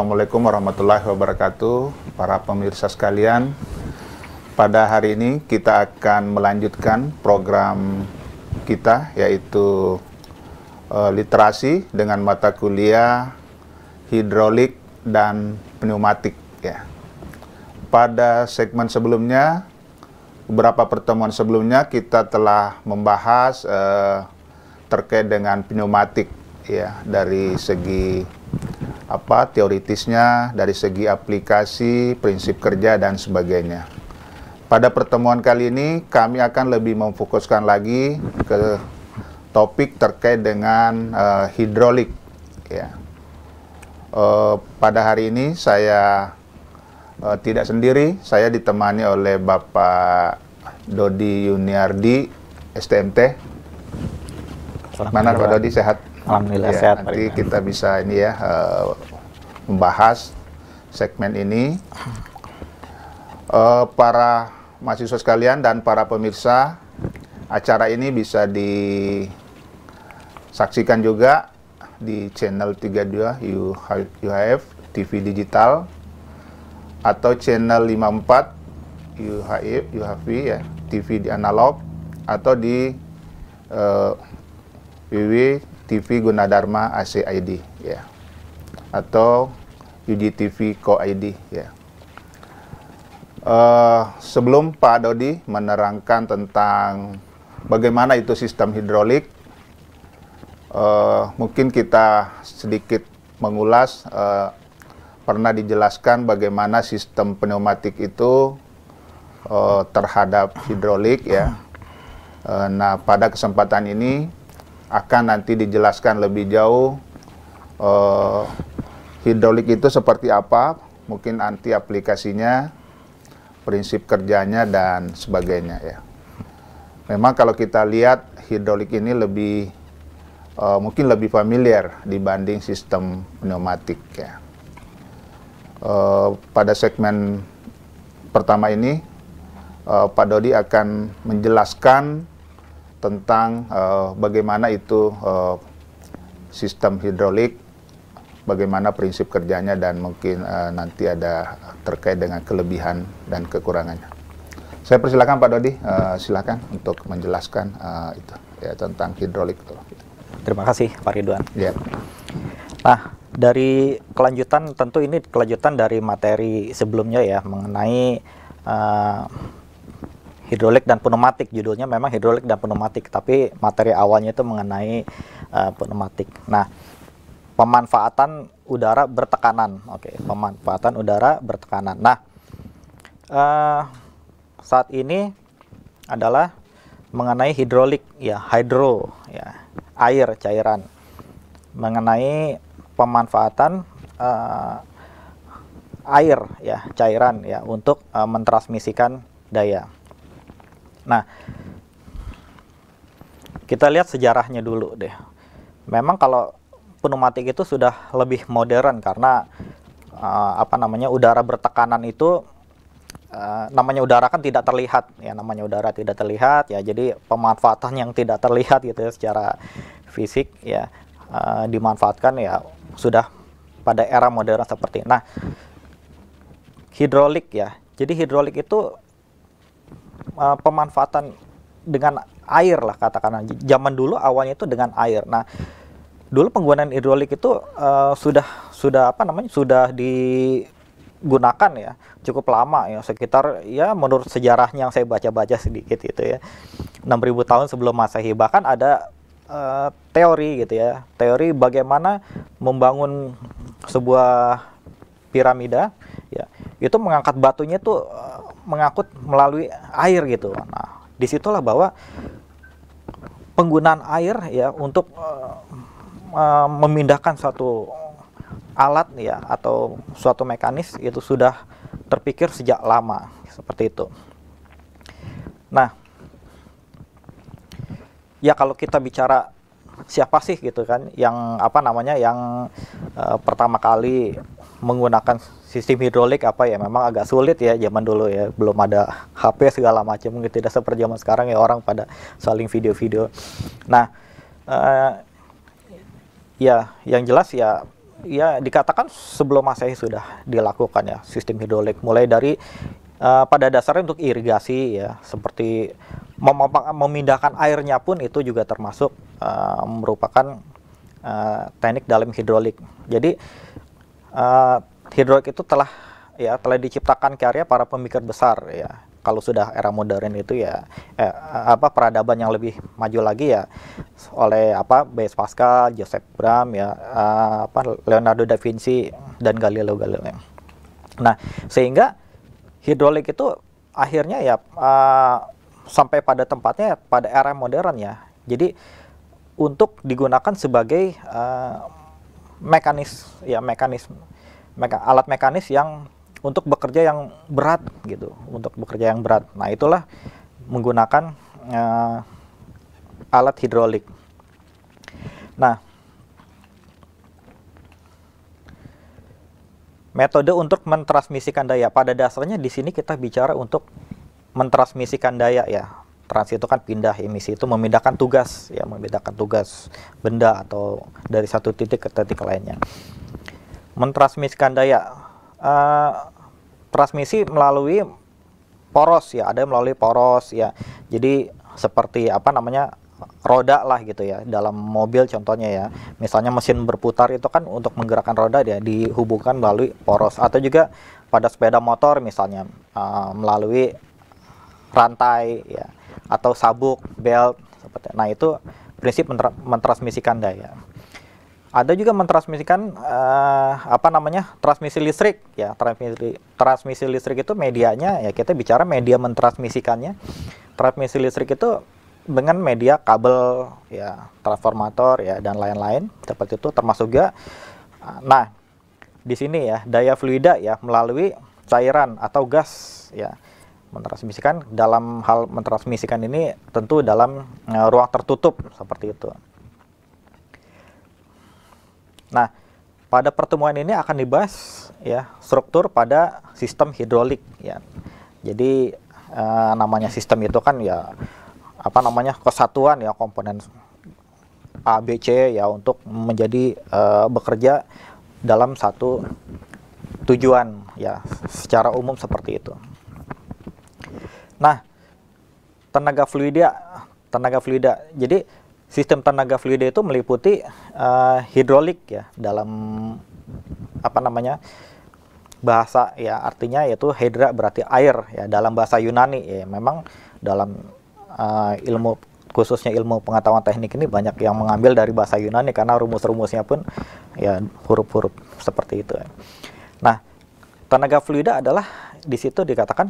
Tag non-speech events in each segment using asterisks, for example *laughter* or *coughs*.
Assalamualaikum warahmatullahi wabarakatuh, para pemirsa sekalian. Pada hari ini kita akan melanjutkan program kita yaitu e, literasi dengan mata kuliah hidrolik dan pneumatik ya. Pada segmen sebelumnya beberapa pertemuan sebelumnya kita telah membahas eh, terkait dengan pneumatik ya dari segi apa teoritisnya dari segi aplikasi, prinsip kerja dan sebagainya. Pada pertemuan kali ini kami akan lebih memfokuskan lagi ke topik terkait dengan uh, hidrolik ya. Uh, pada hari ini saya uh, tidak sendiri, saya ditemani oleh Bapak Dodi Yuniardi STMT. Mana Pak Dodi sehat? Alhamdulillah ya, sehat. Nanti Pak kita bisa ini ya uh, membahas segmen ini. Uh, para mahasiswa sekalian dan para pemirsa, acara ini bisa disaksikan juga di channel 32 UHF TV Digital atau channel 54 UHF UHV ya TV di analog atau di uh, eh, www TV Gunadarma AC ID ya. Atau UGTV Co ID ya. Uh, sebelum Pak Dodi menerangkan tentang bagaimana itu sistem hidrolik, uh, mungkin kita sedikit mengulas uh, pernah dijelaskan bagaimana sistem pneumatik itu uh, terhadap hidrolik ya. Uh, nah pada kesempatan ini akan nanti dijelaskan lebih jauh uh, hidrolik itu seperti apa, mungkin anti aplikasinya, prinsip kerjanya dan sebagainya ya. Memang kalau kita lihat hidrolik ini lebih uh, mungkin lebih familiar dibanding sistem pneumatik ya. Uh, pada segmen pertama ini uh, Pak Dodi akan menjelaskan tentang uh, bagaimana itu uh, sistem hidrolik, bagaimana prinsip kerjanya dan mungkin uh, nanti ada terkait dengan kelebihan dan kekurangannya. Saya persilakan Pak Dodi, uh, silakan untuk menjelaskan uh, itu ya tentang hidrolik itu. Terima kasih Pak Ridwan. Ya. Nah, dari kelanjutan tentu ini kelanjutan dari materi sebelumnya ya mengenai uh, hidrolik dan pneumatik judulnya memang hidrolik dan pneumatik tapi materi awalnya itu mengenai uh, pneumatik. Nah, pemanfaatan udara bertekanan. Oke, okay, pemanfaatan udara bertekanan. Nah, uh, saat ini adalah mengenai hidrolik ya, hydro ya, air cairan. Mengenai pemanfaatan uh, air ya, cairan ya untuk uh, mentransmisikan daya. Nah, kita lihat sejarahnya dulu deh. Memang kalau pneumatik itu sudah lebih modern karena uh, apa namanya udara bertekanan itu uh, namanya udara kan tidak terlihat ya namanya udara tidak terlihat ya jadi pemanfaatan yang tidak terlihat gitu ya secara fisik ya uh, dimanfaatkan ya sudah pada era modern seperti ini. nah hidrolik ya jadi hidrolik itu uh, pemanfaatan dengan air lah katakan zaman dulu awalnya itu dengan air nah dulu penggunaan hidrolik itu uh, sudah sudah apa namanya sudah digunakan ya cukup lama ya sekitar ya menurut sejarahnya yang saya baca-baca sedikit itu ya 6000 tahun sebelum masehi bahkan ada uh, teori gitu ya teori bagaimana membangun sebuah piramida ya itu mengangkat batunya itu mengangkut melalui air gitu. Nah, disitulah bahwa penggunaan air ya untuk uh, memindahkan suatu alat ya atau suatu mekanis itu sudah terpikir sejak lama seperti itu. Nah, ya kalau kita bicara siapa sih gitu kan yang apa namanya yang uh, pertama kali menggunakan sistem hidrolik apa ya memang agak sulit ya zaman dulu ya belum ada HP segala macam mungkin tidak seperti zaman sekarang ya orang pada saling video-video. Nah uh, ya yang jelas ya ya dikatakan sebelum masehi sudah dilakukan ya sistem hidrolik mulai dari uh, pada dasarnya untuk irigasi ya seperti mem memindahkan airnya pun itu juga termasuk uh, merupakan uh, teknik dalam hidrolik. Jadi uh, hidrolik itu telah ya telah diciptakan karya para pemikir besar ya kalau sudah era modern itu ya eh, apa peradaban yang lebih maju lagi ya oleh apa Blaise Pascal, Joseph Bram ya eh, apa Leonardo da Vinci dan Galileo Galilei. Nah, sehingga hidrolik itu akhirnya ya uh, sampai pada tempatnya pada era modern ya. Jadi untuk digunakan sebagai uh, mekanis ya mekanisme meka alat mekanis yang untuk bekerja yang berat gitu, untuk bekerja yang berat. Nah itulah menggunakan uh, alat hidrolik. Nah, metode untuk mentransmisikan daya. Pada dasarnya di sini kita bicara untuk mentransmisikan daya ya. transit itu kan pindah, emisi itu memindahkan tugas ya, memindahkan tugas benda atau dari satu titik ke titik lainnya mentransmisikan daya uh, transmisi melalui poros ya ada melalui poros ya jadi seperti apa namanya roda lah gitu ya dalam mobil contohnya ya misalnya mesin berputar itu kan untuk menggerakkan roda dia dihubungkan melalui poros atau juga pada sepeda motor misalnya uh, melalui rantai ya atau sabuk belt seperti nah itu prinsip mentransmisikan daya ada juga mentransmisikan uh, apa namanya transmisi listrik ya transmisi transmisi listrik itu medianya ya kita bicara media mentransmisikannya transmisi listrik itu dengan media kabel ya transformator ya dan lain-lain seperti itu termasuk juga eh, nah di sini ya daya fluida ya melalui cairan atau gas ya mentransmisikan dalam hal mentransmisikan ini tentu dalam uh, ruang tertutup seperti itu. Nah, pada pertemuan ini akan dibahas ya struktur pada sistem hidrolik ya. Jadi eh, namanya sistem itu kan ya apa namanya kesatuan ya komponen A B C ya untuk menjadi eh, bekerja dalam satu tujuan ya secara umum seperti itu. Nah, tenaga fluida tenaga fluida. Jadi sistem tenaga fluida itu meliputi uh, hidrolik ya dalam apa namanya bahasa ya artinya yaitu hydra berarti air ya dalam bahasa Yunani ya memang dalam uh, ilmu khususnya ilmu pengetahuan teknik ini banyak yang mengambil dari bahasa Yunani karena rumus-rumusnya pun ya huruf-huruf seperti itu. Nah, tenaga fluida adalah di situ dikatakan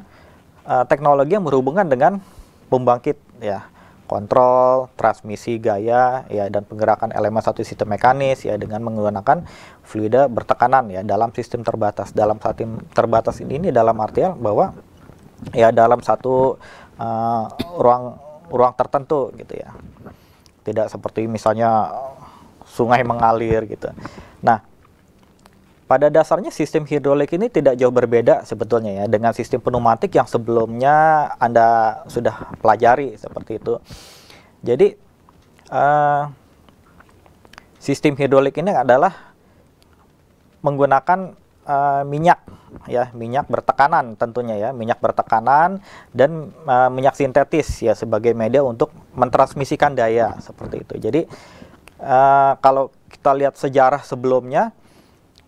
uh, teknologi yang berhubungan dengan pembangkit ya kontrol, transmisi gaya ya dan penggerakan elemen satu sistem mekanis ya dengan menggunakan fluida bertekanan ya dalam sistem terbatas. Dalam sistem terbatas ini, ini dalam artian bahwa ya dalam satu uh, ruang ruang tertentu gitu ya. Tidak seperti misalnya sungai mengalir gitu. Nah, pada dasarnya sistem hidrolik ini tidak jauh berbeda sebetulnya ya dengan sistem pneumatik yang sebelumnya Anda sudah pelajari seperti itu. Jadi uh, sistem hidrolik ini adalah menggunakan uh, minyak ya, minyak bertekanan tentunya ya, minyak bertekanan dan uh, minyak sintetis ya sebagai media untuk mentransmisikan daya seperti itu. Jadi uh, kalau kita lihat sejarah sebelumnya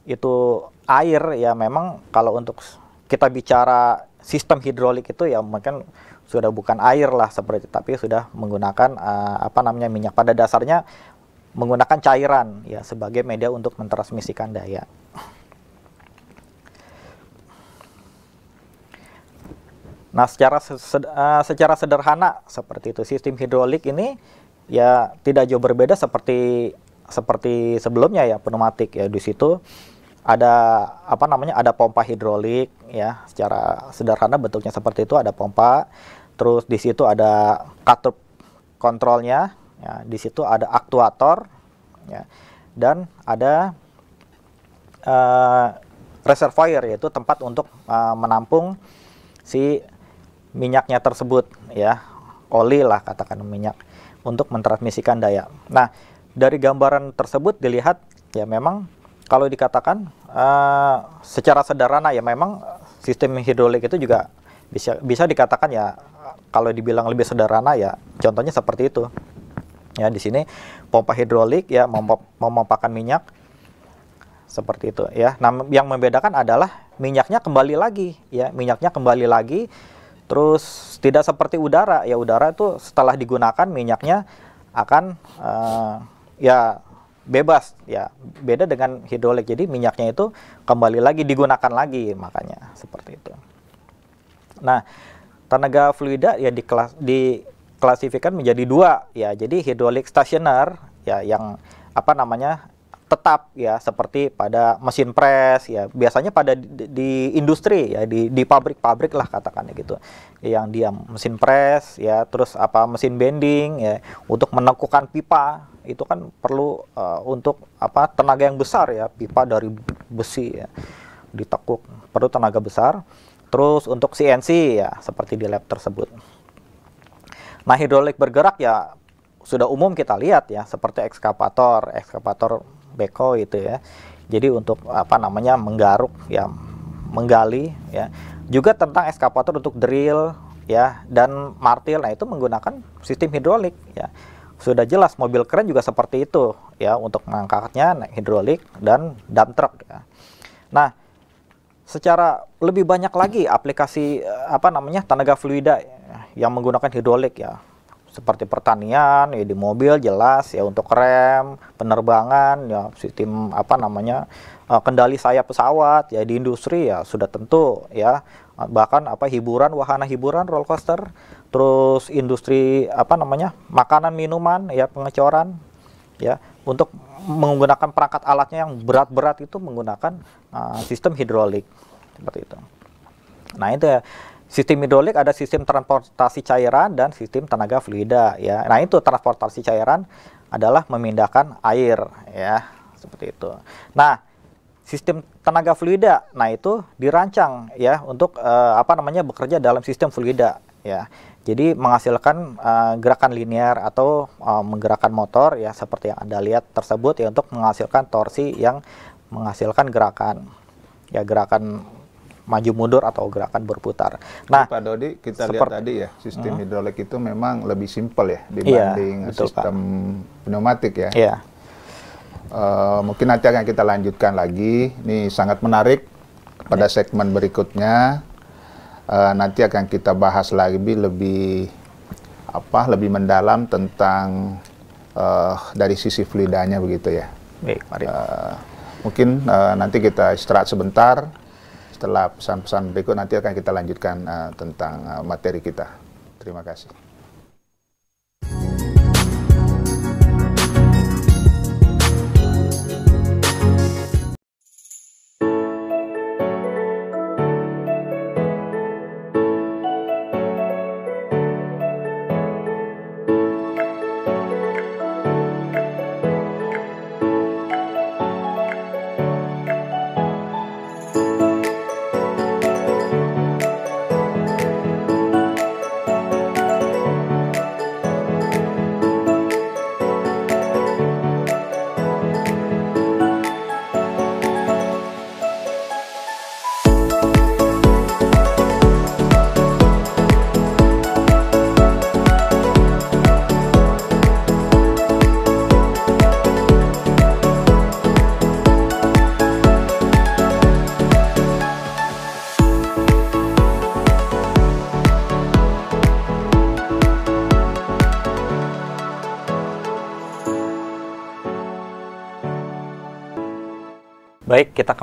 itu air ya memang kalau untuk kita bicara sistem hidrolik itu ya mungkin sudah bukan air lah seperti itu, tapi sudah menggunakan uh, apa namanya minyak pada dasarnya menggunakan cairan ya sebagai media untuk mentransmisikan daya. Nah, secara sed, uh, secara sederhana seperti itu sistem hidrolik ini ya tidak jauh berbeda seperti seperti sebelumnya ya pneumatik ya di situ ada apa namanya ada pompa hidrolik ya secara sederhana bentuknya seperti itu ada pompa terus di situ ada katup kontrolnya ya, di situ ada aktuator ya, dan ada uh, reservoir yaitu tempat untuk uh, menampung si minyaknya tersebut ya oli lah katakan minyak untuk mentransmisikan daya nah dari gambaran tersebut dilihat ya memang kalau dikatakan uh, secara sederhana ya memang sistem hidrolik itu juga bisa bisa dikatakan ya kalau dibilang lebih sederhana ya contohnya seperti itu. Ya di sini pompa hidrolik ya memompakan minyak seperti itu ya. Nah, yang membedakan adalah minyaknya kembali lagi ya, minyaknya kembali lagi terus tidak seperti udara ya udara itu setelah digunakan minyaknya akan uh, ya bebas ya beda dengan hidrolik jadi minyaknya itu kembali lagi digunakan lagi makanya seperti itu nah tenaga fluida ya dikelas diklasifikan menjadi dua ya jadi hidrolik stasioner ya yang apa namanya tetap ya seperti pada mesin pres ya biasanya pada di, di industri ya di di pabrik-pabrik lah katakannya gitu yang dia mesin pres ya terus apa mesin bending ya untuk menekukan pipa itu kan perlu uh, untuk apa tenaga yang besar ya pipa dari besi ya, ditekuk perlu tenaga besar terus untuk CNC ya seperti di lab tersebut nah hidrolik bergerak ya sudah umum kita lihat ya seperti ekskavator ekskavator beko itu ya jadi untuk apa namanya menggaruk ya menggali ya juga tentang ekskavator untuk drill ya dan martil nah itu menggunakan sistem hidrolik ya sudah jelas mobil keren juga seperti itu ya untuk mengangkatnya naik hidrolik dan dump truck ya. Nah, secara lebih banyak lagi aplikasi eh, apa namanya tenaga fluida yang menggunakan hidrolik ya. Seperti pertanian, ya di mobil jelas ya untuk rem, penerbangan, ya sistem apa namanya eh, kendali sayap pesawat, ya di industri ya sudah tentu ya bahkan apa hiburan wahana hiburan roller coaster terus industri apa namanya makanan minuman ya pengecoran ya untuk menggunakan perangkat alatnya yang berat-berat itu menggunakan uh, sistem hidrolik seperti itu. Nah itu ya sistem hidrolik ada sistem transportasi cairan dan sistem tenaga fluida ya. Nah itu transportasi cairan adalah memindahkan air ya seperti itu. Nah sistem tenaga fluida, nah itu dirancang ya untuk uh, apa namanya bekerja dalam sistem fluida ya. Jadi menghasilkan uh, gerakan linear atau uh, menggerakkan motor ya seperti yang Anda lihat tersebut ya untuk menghasilkan torsi yang menghasilkan gerakan ya gerakan maju mundur atau gerakan berputar. Nah, Pak Dodi, kita lihat tadi ya sistem hmm. hidrolik itu memang lebih simpel ya iya, dibanding iya, betul, sistem Pak. pneumatik ya. Iya. Uh, mungkin nanti akan kita lanjutkan lagi. Ini sangat menarik pada segmen berikutnya uh, nanti akan kita bahas lagi lebih apa lebih mendalam tentang uh, dari sisi fluidanya begitu ya. Baik, mari. Uh, mungkin uh, nanti kita istirahat sebentar. Setelah pesan-pesan berikut nanti akan kita lanjutkan uh, tentang uh, materi kita. Terima kasih.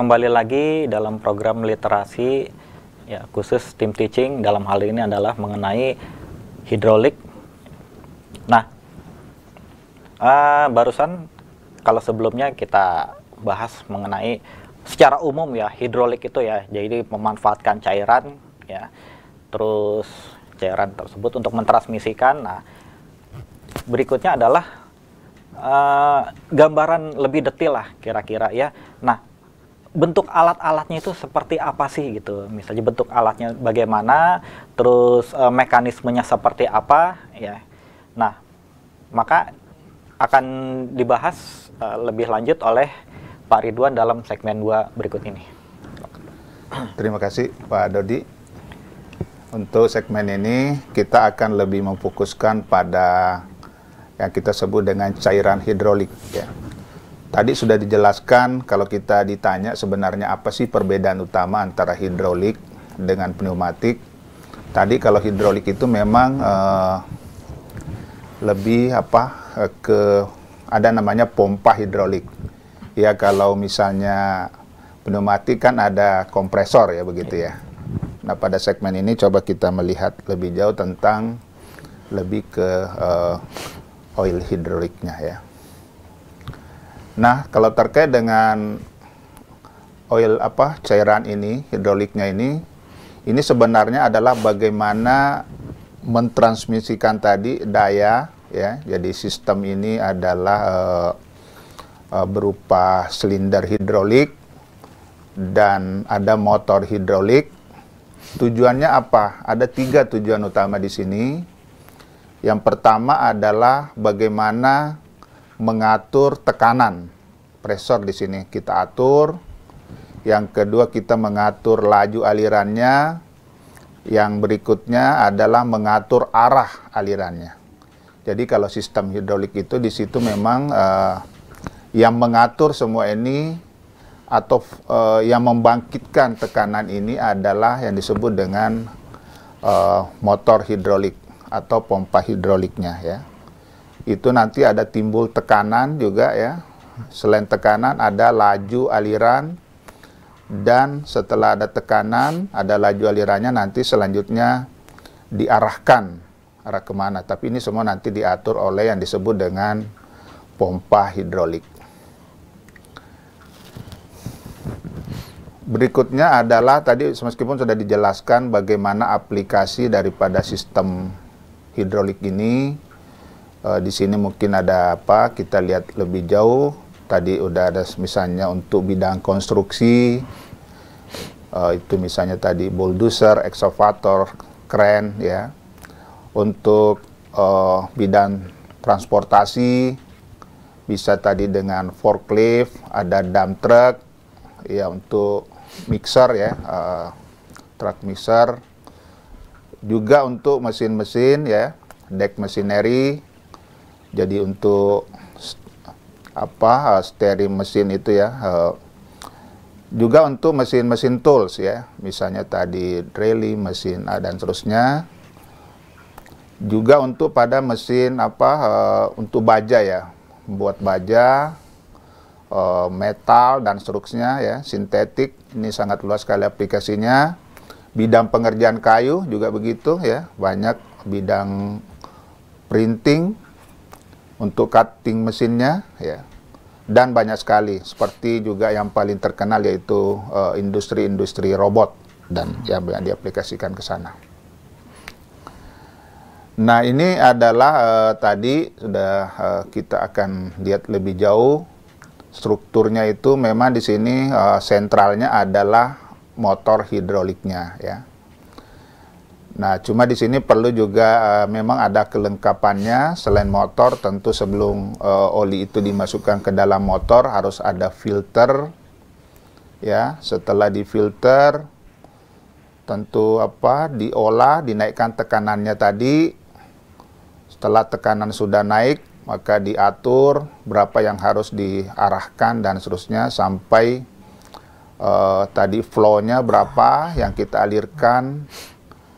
kembali lagi dalam program literasi ya khusus tim teaching dalam hal ini adalah mengenai hidrolik. Nah, uh, barusan kalau sebelumnya kita bahas mengenai secara umum ya hidrolik itu ya, jadi memanfaatkan cairan ya, terus cairan tersebut untuk mentransmisikan. Nah, berikutnya adalah uh, gambaran lebih detail lah kira-kira ya. Nah, bentuk alat-alatnya itu seperti apa sih gitu misalnya bentuk alatnya bagaimana terus e, mekanismenya seperti apa ya nah maka akan dibahas e, lebih lanjut oleh Pak Ridwan dalam segmen 2 berikut ini terima kasih Pak Dodi untuk segmen ini kita akan lebih memfokuskan pada yang kita sebut dengan cairan hidrolik ya Tadi sudah dijelaskan kalau kita ditanya sebenarnya apa sih perbedaan utama antara hidrolik dengan pneumatik. Tadi kalau hidrolik itu memang uh, lebih apa eh, ke ada namanya pompa hidrolik. Ya kalau misalnya pneumatik kan ada kompresor ya begitu ya. Nah pada segmen ini coba kita melihat lebih jauh tentang lebih ke uh, oil hidroliknya ya. Nah, kalau terkait dengan oil apa cairan ini, hidroliknya ini, ini sebenarnya adalah bagaimana mentransmisikan tadi daya ya. Jadi sistem ini adalah uh, uh, berupa silinder hidrolik dan ada motor hidrolik. Tujuannya apa? Ada tiga tujuan utama di sini. Yang pertama adalah bagaimana mengatur tekanan. Pressure di sini kita atur. Yang kedua kita mengatur laju alirannya. Yang berikutnya adalah mengatur arah alirannya. Jadi kalau sistem hidrolik itu di situ memang uh, yang mengatur semua ini atau uh, yang membangkitkan tekanan ini adalah yang disebut dengan uh, motor hidrolik atau pompa hidroliknya ya itu nanti ada timbul tekanan juga ya. Selain tekanan ada laju aliran dan setelah ada tekanan ada laju alirannya nanti selanjutnya diarahkan arah kemana. Tapi ini semua nanti diatur oleh yang disebut dengan pompa hidrolik. Berikutnya adalah tadi meskipun sudah dijelaskan bagaimana aplikasi daripada sistem hidrolik ini Uh, di sini mungkin ada apa kita lihat lebih jauh. Tadi udah ada misalnya untuk bidang konstruksi, uh, itu misalnya tadi bulldozer, excavator, kren ya. Untuk uh, bidang transportasi bisa tadi dengan forklift, ada dump truck ya untuk mixer ya, uh, truck mixer. Juga untuk mesin-mesin ya, deck machinery jadi untuk apa eh, steering mesin itu ya uh, juga untuk mesin-mesin tools ya misalnya tadi rally mesin A dan seterusnya juga untuk pada mesin apa uh, untuk baja ya buat baja uh, metal dan seterusnya ya sintetik ini sangat luas sekali aplikasinya bidang pengerjaan kayu juga begitu ya banyak bidang printing untuk cutting mesinnya ya dan banyak sekali seperti juga yang paling terkenal yaitu eh, industri-industri uh, robot dan yang, banyak diaplikasikan ke sana. Nah ini adalah uh, tadi sudah uh, kita akan lihat lebih jauh strukturnya itu memang di sini uh, sentralnya adalah motor hidroliknya ya Nah, cuma di sini perlu juga uh, memang ada kelengkapannya selain motor tentu sebelum uh, oli itu dimasukkan ke dalam motor harus ada filter ya. Setelah difilter tentu apa diolah, dinaikkan tekanannya tadi. Setelah tekanan sudah naik, maka diatur berapa yang harus diarahkan dan seterusnya sampai uh, tadi flow-nya berapa yang kita alirkan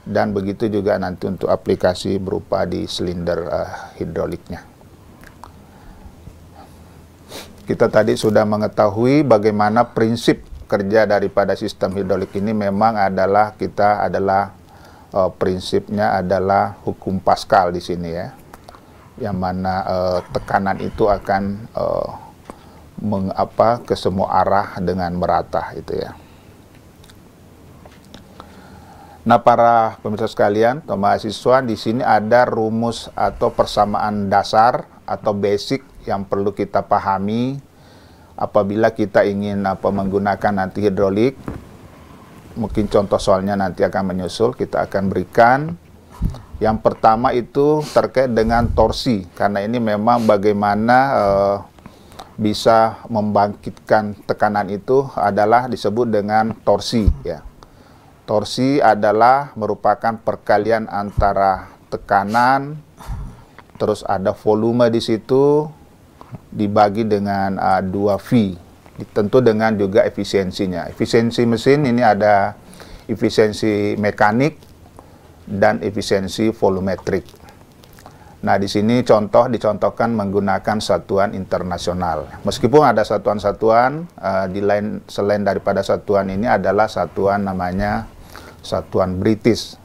dan begitu juga nanti untuk aplikasi berupa di silinder uh, hidroliknya. Kita tadi sudah mengetahui bagaimana prinsip kerja daripada sistem hidrolik ini memang adalah kita adalah uh, prinsipnya adalah hukum Pascal di sini ya. Yang mana uh, tekanan itu akan uh, mengapa ke semua arah dengan merata itu ya. Nah, para pemirsa sekalian, atau mahasiswa, di sini ada rumus atau persamaan dasar atau basic yang perlu kita pahami apabila kita ingin apa menggunakan nanti hidrolik. Mungkin contoh soalnya nanti akan menyusul, kita akan berikan. Yang pertama itu terkait dengan torsi, karena ini memang bagaimana eh, bisa membangkitkan tekanan itu adalah disebut dengan torsi, ya Torsi adalah merupakan perkalian antara tekanan, terus ada volume di situ, dibagi dengan uh, 2V, tentu dengan juga efisiensinya. Efisiensi mesin ini ada efisiensi mekanik dan efisiensi volumetrik. Nah, di sini contoh dicontohkan menggunakan satuan internasional. Meskipun ada satuan-satuan uh, di lain selain daripada satuan ini adalah satuan namanya satuan British.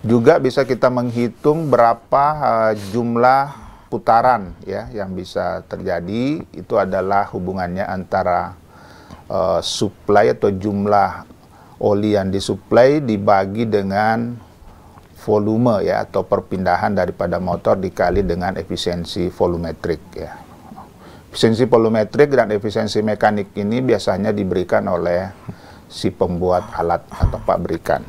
Juga bisa kita menghitung berapa uh, jumlah putaran ya yang bisa terjadi itu adalah hubungannya antara uh, supply atau jumlah oli yang disuplai dibagi dengan volume ya atau perpindahan daripada motor dikali dengan efisiensi volumetrik ya. Efisiensi volumetrik dan efisiensi mekanik ini biasanya diberikan oleh si pembuat alat atau pabrikan.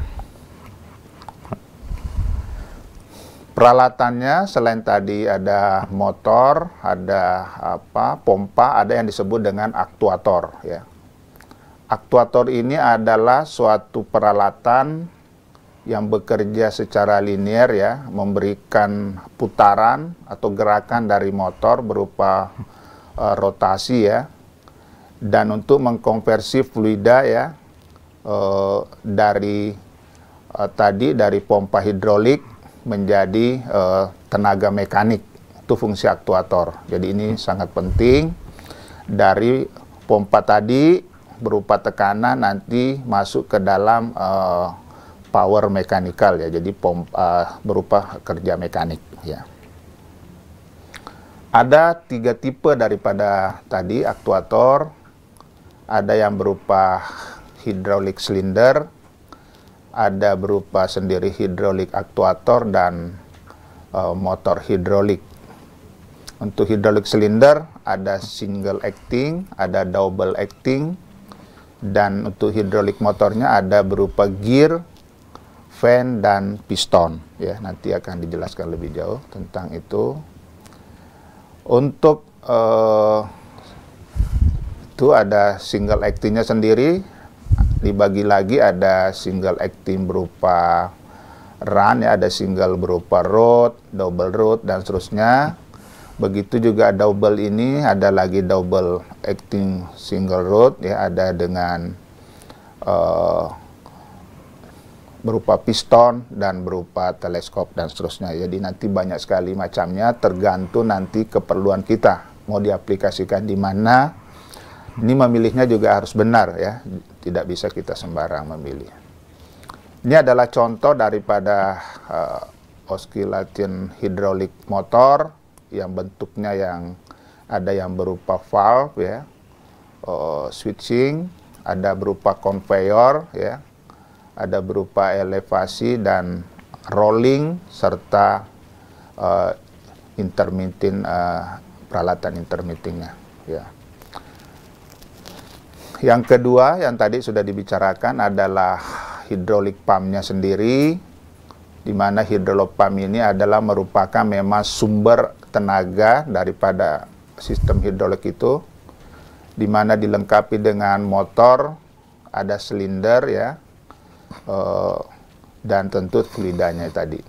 Peralatannya selain tadi ada motor, ada apa pompa, ada yang disebut dengan aktuator ya. Aktuator ini adalah suatu peralatan yang bekerja secara linear ya, memberikan putaran atau gerakan dari motor berupa uh, rotasi ya, dan untuk mengkonversi fluida ya uh, dari uh, tadi dari pompa hidrolik menjadi uh, tenaga mekanik itu fungsi aktuator. Jadi ini sangat penting dari pompa tadi berupa tekanan nanti masuk ke dalam uh, power mekanikal ya, jadi pompa uh, berupa kerja mekanik ya. Ada tiga tipe daripada tadi aktuator, ada yang berupa hidrolik silinder, ada berupa sendiri hidrolik aktuator dan uh, motor hidrolik. Untuk hidrolik silinder ada single acting, ada double acting, dan untuk hidrolik motornya ada berupa gear, fan dan piston ya nanti akan dijelaskan lebih jauh tentang itu untuk uh, itu ada single actingnya sendiri dibagi lagi ada single acting berupa run ya ada single berupa road double road dan seterusnya begitu juga double ini ada lagi double acting single road ya ada dengan uh, berupa piston dan berupa teleskop dan seterusnya. Jadi nanti banyak sekali macamnya tergantung nanti keperluan kita mau diaplikasikan di mana. Ini memilihnya juga harus benar ya, tidak bisa kita sembarang memilih. Ini adalah contoh daripada uh, eh, oscillating hydraulic motor yang bentuknya yang ada yang berupa valve ya, uh, switching, ada berupa conveyor ya, ada berupa elevasi dan rolling serta uh, intermittent uh, peralatan intermittingnya ya. Yang kedua yang tadi sudah dibicarakan adalah hidrolik pumpnya sendiri di mana hidrolik pump ini adalah merupakan memang sumber tenaga daripada sistem hidrolik itu di mana dilengkapi dengan motor ada silinder ya Eh, dan tentu fluidanya tadi.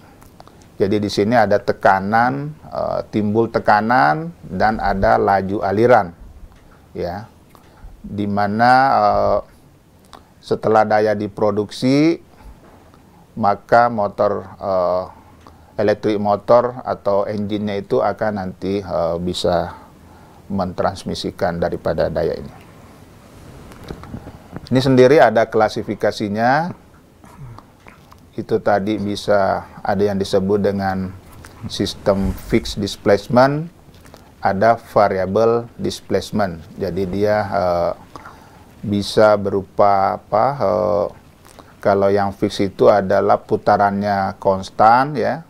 Jadi di sini ada tekanan, eh, timbul tekanan dan ada laju aliran, ya, dimana eh, setelah daya diproduksi maka motor uh, elektrik motor atau engine-nya itu akan nanti bisa mentransmisikan daripada daya ini. Ini sendiri ada klasifikasinya itu tadi bisa ada yang disebut dengan sistem fixed displacement, ada variable displacement. Jadi dia uh, bisa berupa apa? Uh, kalau yang fix itu adalah putarannya konstan ya.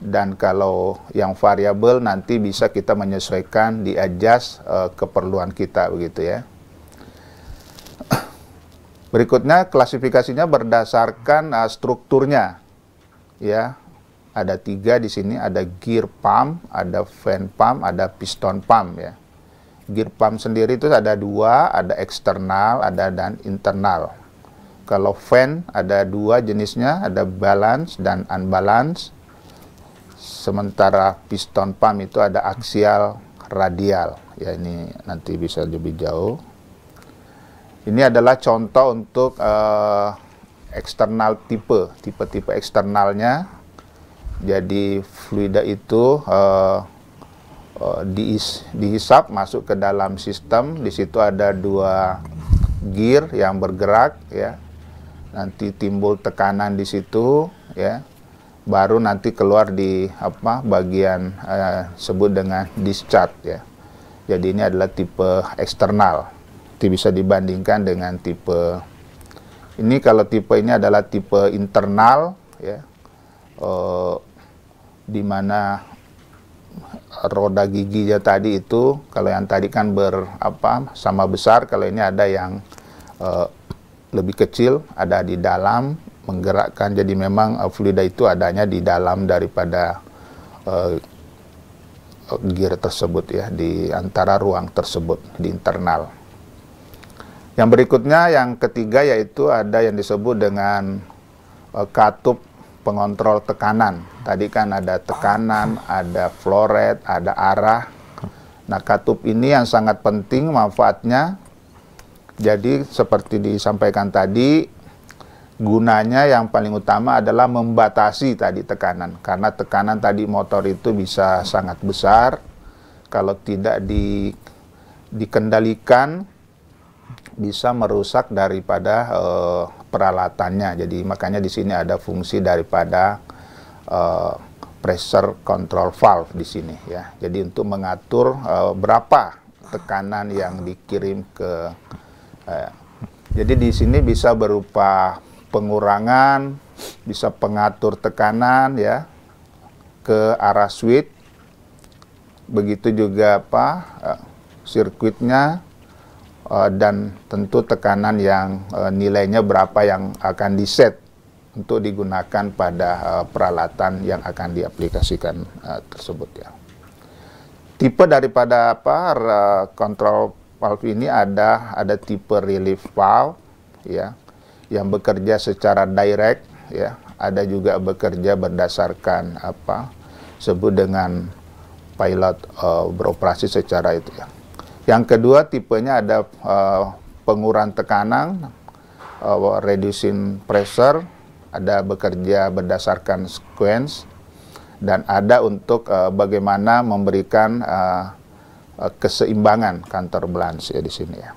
Dan kalau yang variable nanti bisa kita menyesuaikan di adjust uh, eh, keperluan kita begitu ya. Berikutnya klasifikasinya berdasarkan uh, strukturnya. Ya, ada tiga di sini, ada gear pump, ada fan pump, ada piston pump ya. Gear pump sendiri itu ada dua, ada eksternal, ada dan internal. Kalau fan ada dua jenisnya, ada balance dan unbalance. Sementara piston pump itu ada aksial, radial. Ya ini nanti bisa lebih jauh. Ini adalah contoh untuk uh, eksternal tipe, tipe-tipe eksternalnya. Jadi fluida itu uh, uh, diis, dihisap masuk ke dalam sistem. Di situ ada dua gear yang bergerak, ya. Nanti timbul tekanan di situ, ya. Baru nanti keluar di apa bagian uh, sebut dengan discharge, ya. Jadi ini adalah tipe eksternal bisa dibandingkan dengan tipe ini kalau tipe ini adalah tipe internal ya eh, di mana roda giginya tadi itu kalau yang tadi kan ber apa sama besar kalau ini ada yang eh, lebih kecil ada di dalam menggerakkan jadi memang uh, eh, fluida itu adanya di dalam daripada uh, gear tersebut ya di antara ruang tersebut di internal yang berikutnya yang ketiga yaitu ada yang disebut dengan uh, katup pengontrol tekanan. Tadi kan ada tekanan, ada floret, ada arah. Nah, katup ini yang sangat penting manfaatnya. Jadi seperti disampaikan tadi, gunanya yang paling utama adalah membatasi tadi tekanan karena tekanan tadi motor itu bisa sangat besar kalau tidak di, dikendalikan bisa merusak daripada uh, peralatannya. Jadi makanya di sini ada fungsi daripada uh, pressure control valve di sini ya. Jadi untuk mengatur uh, berapa tekanan yang dikirim ke uh, jadi di sini bisa berupa pengurangan, bisa pengatur tekanan ya ke arah switch. Begitu juga apa uh, sirkuitnya Eh, dan tentu tekanan yang eh, nilainya berapa yang akan di set untuk digunakan pada eh, peralatan yang akan diaplikasikan tersebut ya. Tipe daripada apa kontrol valve ini ada ada tipe relief valve ya yang bekerja secara direct ya ada juga bekerja berdasarkan apa sebut dengan pilot uh, beroperasi secara itu ya yang kedua tipenya ada uh, pengurangan tekanan, uh, reducing pressure, ada bekerja berdasarkan sequence, dan ada untuk uh, bagaimana memberikan uh, keseimbangan kantor balance ya di sini ya.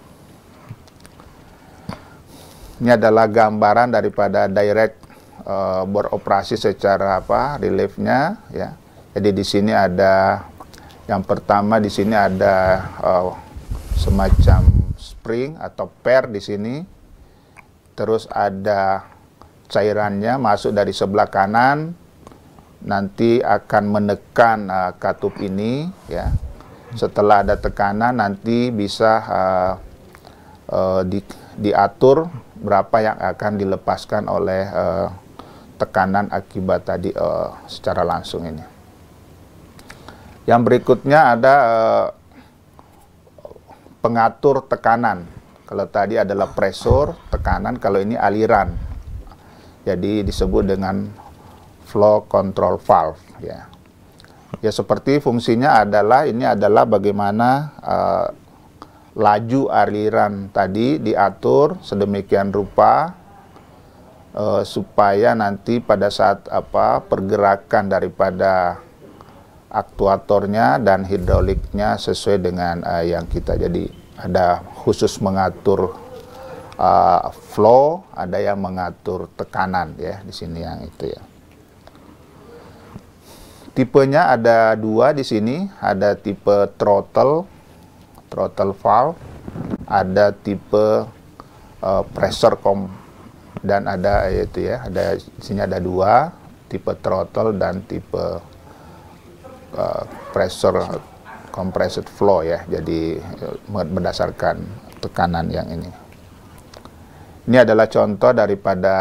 Ini adalah gambaran daripada direct uh, beroperasi secara apa reliefnya ya. Jadi di sini ada yang pertama di sini ada uh, semacam spring atau per di sini. Terus ada cairannya masuk dari sebelah kanan. Nanti akan menekan uh, katup ini ya. Setelah ada tekanan nanti bisa uh, uh, di, diatur berapa yang akan dilepaskan oleh uh, tekanan akibat tadi uh, secara langsung ini. Yang berikutnya ada eh, pengatur tekanan. Kalau tadi adalah pressure, tekanan, kalau ini aliran. Jadi disebut dengan flow control valve ya. Ya seperti fungsinya adalah ini adalah bagaimana eh, laju aliran tadi diatur sedemikian rupa uh, supaya nanti pada saat apa pergerakan daripada aktuatornya dan hidroliknya sesuai dengan uh, yang kita jadi ada khusus mengatur uh, flow, ada yang mengatur tekanan ya di sini yang itu ya. Tipenya ada dua di sini, ada tipe throttle, throttle valve, ada tipe uh, eh, pressure com dan ada itu ya, ada di sini ada dua tipe throttle dan tipe Eh, pressure compressed flow ya, jadi eh, berdasarkan tekanan yang ini. Ini adalah contoh daripada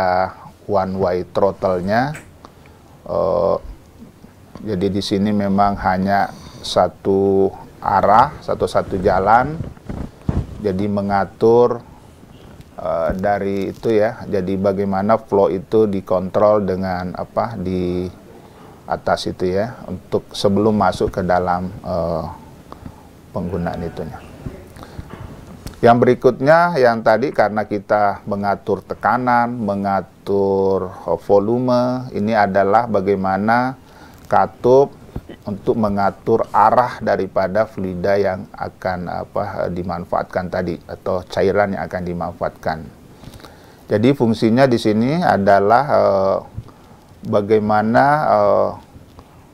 one way throttle-nya. Uh, jadi di sini memang hanya satu arah, satu-satu jalan. Jadi mengatur uh, dari itu ya. Jadi bagaimana flow itu dikontrol dengan apa di atas itu ya untuk sebelum masuk ke dalam uh, penggunaan itunya. Yang berikutnya yang tadi karena kita mengatur tekanan, mengatur eh, volume, ini adalah bagaimana katup untuk mengatur arah daripada fluida yang akan apa eh, dimanfaatkan tadi atau cairan yang akan dimanfaatkan. Jadi fungsinya di sini adalah uh, bagaimana uh,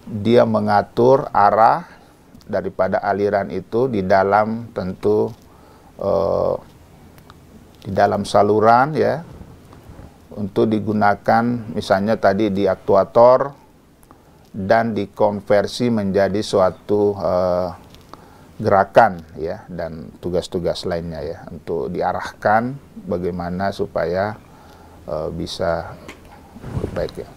dia mengatur arah daripada aliran itu di dalam tentu uh, di dalam saluran ya untuk digunakan misalnya tadi di aktuator dan dikonversi menjadi suatu uh, gerakan ya dan tugas-tugas lainnya ya untuk diarahkan bagaimana supaya uh, bisa baik ya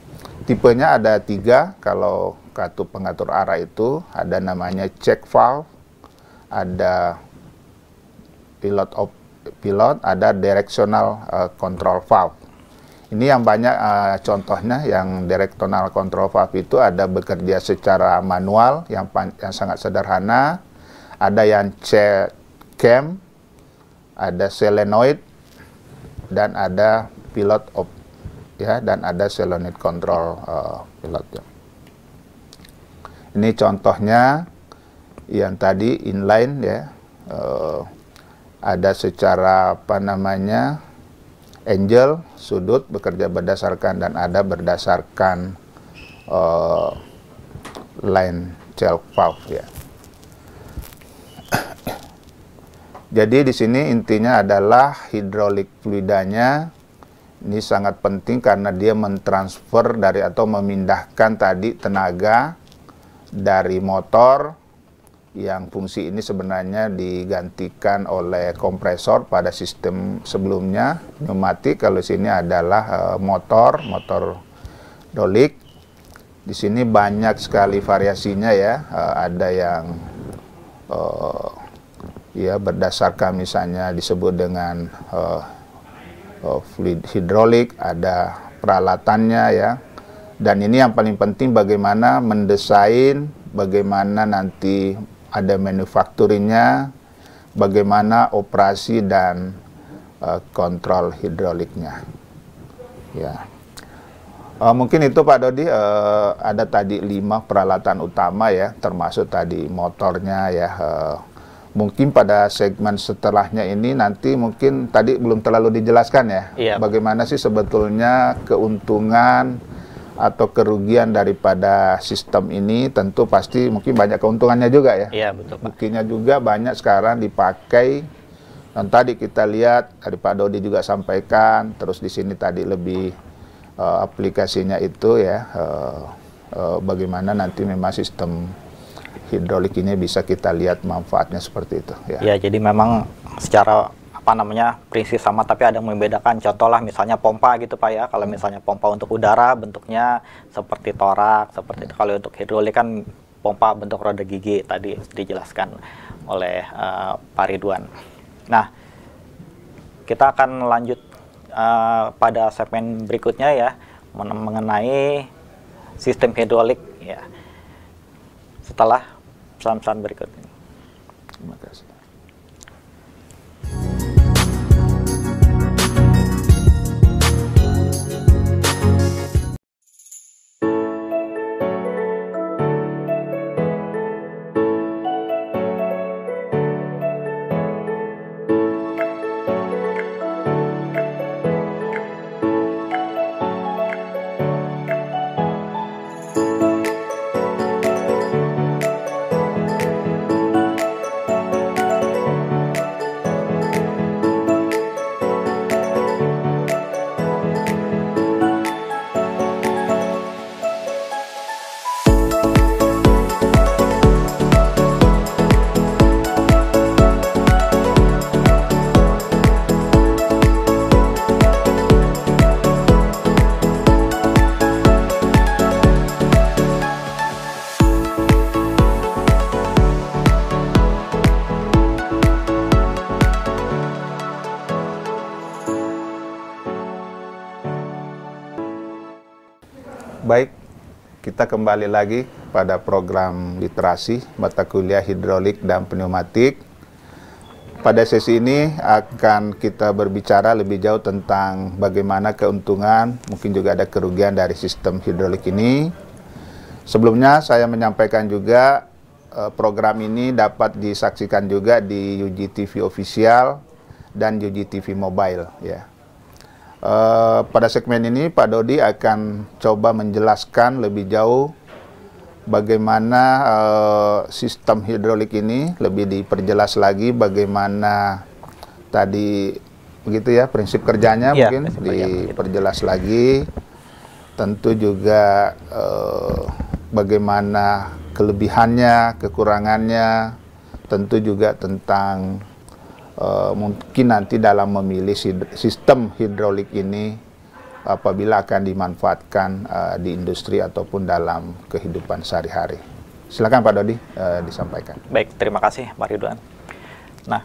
tipenya ada tiga kalau katup pengatur arah itu ada namanya check valve ada pilot op, pilot ada directional uh, control valve ini yang banyak uh, contohnya yang directional control valve itu ada bekerja secara manual yang, yang sangat sederhana ada yang check cam ada selenoid dan ada pilot op ya dan ada solenoid control uh, pilot. Ya. Ini contohnya yang tadi inline ya uh, ada secara apa namanya angel sudut bekerja berdasarkan dan ada berdasarkan uh, line cell valve ya. *coughs* Jadi di sini intinya adalah hidrolik fluidanya ini sangat penting karena dia mentransfer dari atau memindahkan tadi tenaga dari motor yang fungsi ini sebenarnya digantikan oleh kompresor pada sistem sebelumnya pneumatik kalau sini adalah eh, motor motor dolik di sini banyak sekali variasinya ya eh, ada yang eh, ya berdasarkan misalnya disebut dengan Oh, fluid hidrolik, ada peralatannya ya. Dan ini yang paling penting bagaimana mendesain, bagaimana nanti ada manufakturinya bagaimana operasi dan uh, kontrol hidroliknya. Ya. Uh, mungkin itu Pak Dodi uh, ada tadi lima peralatan utama ya, termasuk tadi motornya ya. Uh, mungkin pada segmen setelahnya ini nanti mungkin tadi belum terlalu dijelaskan ya yep. Iya. bagaimana sih sebetulnya keuntungan atau kerugian daripada sistem ini tentu pasti mungkin banyak keuntungannya juga ya. Iya betul Pak. Buktinya juga banyak sekarang dipakai dan tadi kita lihat dari Pak Dodi juga sampaikan terus di sini tadi lebih uh, aplikasinya itu ya uh, uh, bagaimana nanti memang sistem hidrolik ini bisa kita lihat manfaatnya seperti itu. Ya, ya jadi memang secara apa namanya prinsip sama tapi ada yang membedakan contohlah misalnya pompa gitu pak ya kalau misalnya pompa untuk udara bentuknya seperti torak seperti itu kalau untuk hidrolik kan pompa bentuk roda gigi tadi dijelaskan oleh uh, Pak Ridwan. Nah kita akan lanjut uh, pada segmen berikutnya ya mengenai sistem hidrolik ya setelah saham-saham berikut ini. Terima kasih. kita kembali lagi pada program literasi mata kuliah hidrolik dan pneumatik. Pada sesi ini akan kita berbicara lebih jauh tentang bagaimana keuntungan, mungkin juga ada kerugian dari sistem hidrolik ini. Sebelumnya saya menyampaikan juga eh, program ini dapat disaksikan juga di UGTV official dan UGTV mobile ya. Eh, pada segmen ini Pak Dodi akan coba menjelaskan lebih jauh bagaimana uh, sistem hidrolik ini lebih diperjelas lagi bagaimana tadi begitu ya prinsip kerjanya ya, mungkin prinsip diperjelas ya. lagi tentu juga uh, bagaimana kelebihannya kekurangannya tentu juga tentang Eh, mungkin nanti dalam memilih sistem hidrolik ini apabila akan dimanfaatkan uh, di industri ataupun dalam kehidupan sehari-hari. Silakan Pak Dodi uh, disampaikan. Baik, terima kasih Pak Ridwan. Nah,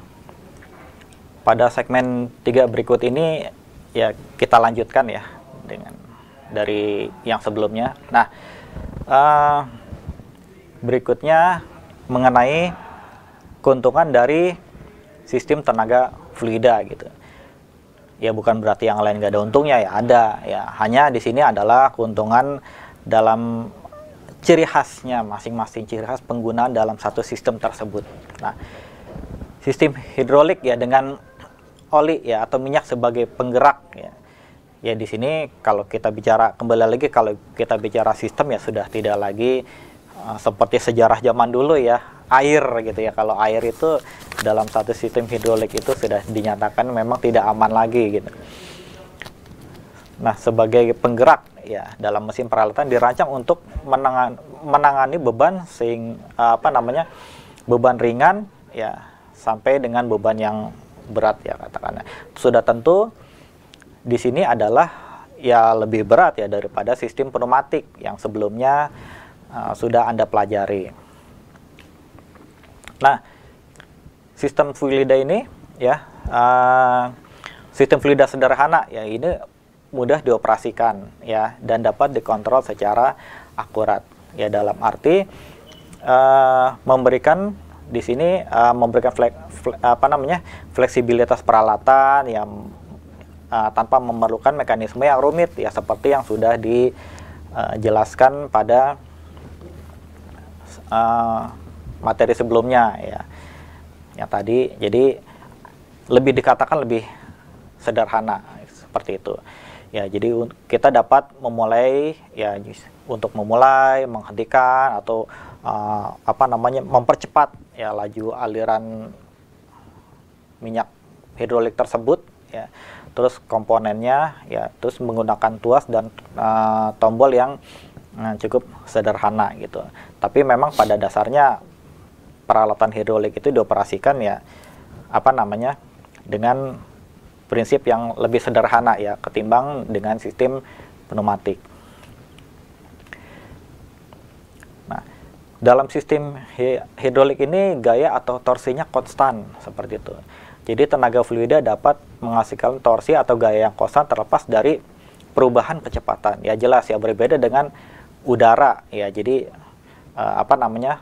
pada segmen tiga berikut ini ya kita lanjutkan ya dengan dari yang sebelumnya. Nah, uh, berikutnya mengenai keuntungan dari sistem tenaga fluida gitu. Ya bukan berarti yang lain nggak ada untungnya ya ada ya. Hanya di sini adalah keuntungan dalam ciri khasnya masing-masing ciri khas penggunaan dalam satu sistem tersebut. Nah, sistem hidrolik ya dengan oli ya atau minyak sebagai penggerak ya. Ya di sini kalau kita bicara kembali lagi kalau kita bicara sistem ya sudah tidak lagi uh, seperti sejarah zaman dulu ya air gitu ya. Kalau air itu dalam satu sistem hidrolik itu sudah dinyatakan memang tidak aman lagi gitu. Nah, sebagai penggerak ya dalam mesin peralatan dirancang untuk menangan, menangani beban sing apa namanya? beban ringan ya sampai dengan beban yang berat ya katakannya. Sudah tentu di sini adalah ya lebih berat ya daripada sistem pneumatik yang sebelumnya uh, sudah Anda pelajari. Nah, sistem fluida ini ya uh, sistem fluida sederhana ya ini mudah dioperasikan ya dan dapat dikontrol secara akurat ya dalam arti uh, memberikan di sini uh, memberikan flek, flek, apa namanya fleksibilitas peralatan yang uh, tanpa memerlukan mekanisme yang rumit ya seperti yang sudah dijelaskan pada uh, materi sebelumnya ya yang tadi jadi lebih dikatakan lebih sederhana seperti itu ya jadi kita dapat memulai ya untuk memulai menghentikan atau uh, apa namanya mempercepat ya laju aliran minyak hidrolik tersebut ya terus komponennya ya terus menggunakan tuas dan uh, tombol yang uh, cukup sederhana gitu tapi memang pada dasarnya peralatan hidrolik itu dioperasikan ya apa namanya dengan prinsip yang lebih sederhana ya ketimbang dengan sistem pneumatik. Nah, dalam sistem hidrolik ini gaya atau torsinya konstan seperti itu. Jadi tenaga fluida dapat menghasilkan torsi atau gaya yang konstan terlepas dari perubahan kecepatan. Ya jelas ya berbeda dengan udara ya. Jadi eh, apa namanya?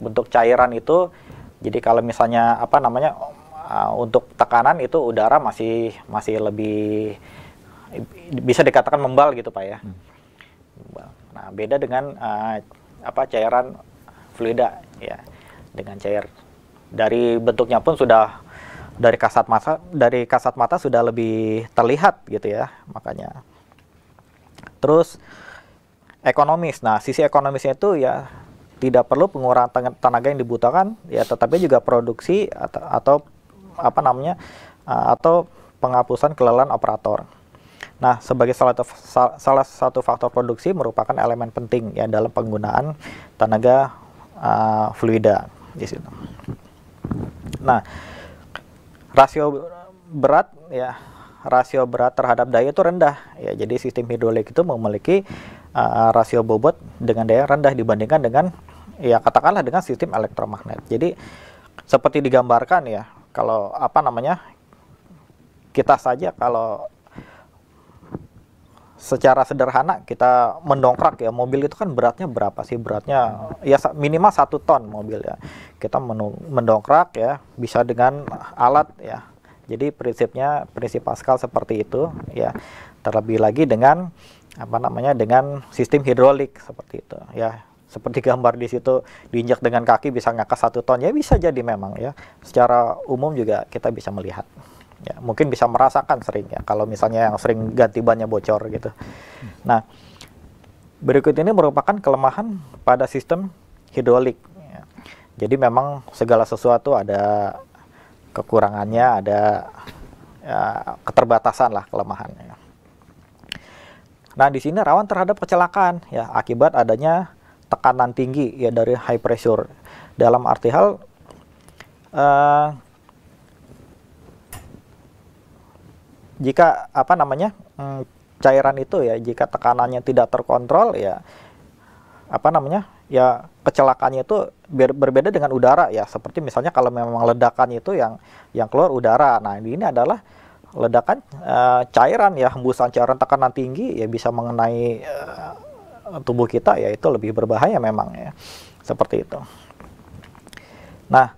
bentuk cairan itu jadi kalau misalnya apa namanya uh, untuk tekanan itu udara masih masih lebih bisa dikatakan membal gitu pak ya. Hmm. Nah beda dengan uh, apa cairan fluida ya dengan cair dari bentuknya pun sudah dari kasat mata dari kasat mata sudah lebih terlihat gitu ya makanya terus ekonomis nah sisi ekonomisnya itu ya tidak perlu pengurangan tenaga yang dibutuhkan ya tetapi juga produksi atau, atau apa namanya eh, atau penghapusan kelelahan operator. Nah, sebagai salah satu, salah satu faktor produksi merupakan elemen penting ya dalam penggunaan tenaga uh, fluida di situ. Nah, rasio berat ya rasio berat terhadap daya itu rendah ya jadi sistem hidrolik itu memiliki uh, rasio bobot dengan daya rendah dibandingkan dengan ya katakanlah dengan sistem elektromagnet. Jadi seperti digambarkan ya, kalau apa namanya kita saja kalau secara sederhana kita mendongkrak ya mobil itu kan beratnya berapa sih beratnya ya minimal satu ton mobil ya kita mendongkrak ya bisa dengan alat ya jadi prinsipnya prinsip Pascal seperti itu ya terlebih lagi dengan apa namanya dengan sistem hidrolik seperti itu ya seperti gambar di situ diinjak dengan kaki bisa ngangkat satu ton ya bisa jadi memang ya secara umum juga kita bisa melihat ya mungkin bisa merasakan sering ya kalau misalnya yang sering ganti bannya bocor gitu nah berikut ini merupakan kelemahan pada sistem hidrolik ya. jadi memang segala sesuatu ada kekurangannya ada ya, keterbatasan lah kelemahannya Nah, di sini rawan terhadap kecelakaan ya akibat adanya tekanan tinggi ya dari high pressure. Dalam arti hal uh, jika apa namanya hmm, cairan itu ya jika tekanannya tidak terkontrol ya apa namanya ya kecelakaannya itu ber berbeda dengan udara ya seperti misalnya kalau memang ledakan itu yang yang keluar udara nah ini adalah ledakan uh, cairan ya hembusan cairan tekanan tinggi ya bisa mengenai uh, tubuh kita ya itu lebih berbahaya memang ya seperti itu nah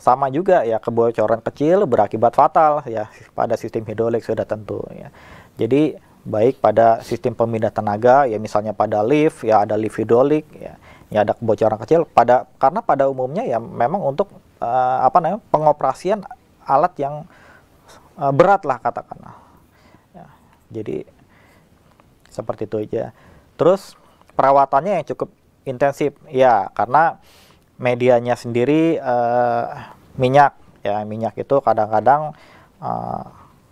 sama juga ya kebocoran kecil berakibat fatal ya pada sistem hidrolik sudah tentu ya jadi baik pada sistem pemindah tenaga ya misalnya pada lift ya ada lift hidrolik ya ya ada kebocoran kecil pada karena pada umumnya ya memang untuk uh, apa namanya pengoperasian alat yang uh, berat lah katakanlah ya, jadi seperti itu aja Terus perawatannya yang cukup intensif ya karena medianya sendiri uh, minyak ya minyak itu kadang-kadang uh,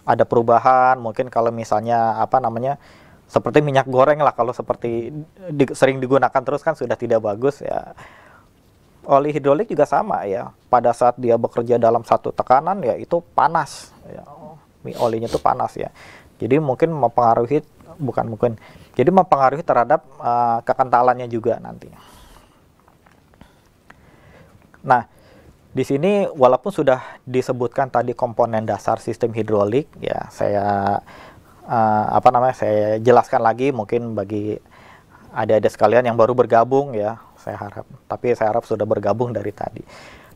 ada perubahan mungkin kalau misalnya apa namanya seperti minyak goreng lah kalau seperti di, sering digunakan terus kan sudah tidak bagus ya oli hidrolik juga sama ya pada saat dia bekerja dalam satu tekanan ya itu panas ya, oli-nya itu panas ya jadi mungkin mempengaruhi bukan mungkin jadi mempengaruhi terhadap uh, kekentalannya juga nanti. Nah, di sini walaupun sudah disebutkan tadi komponen dasar sistem hidrolik, ya saya uh, apa namanya saya jelaskan lagi mungkin bagi ada-ada sekalian yang baru bergabung ya saya harap. Tapi saya harap sudah bergabung dari tadi.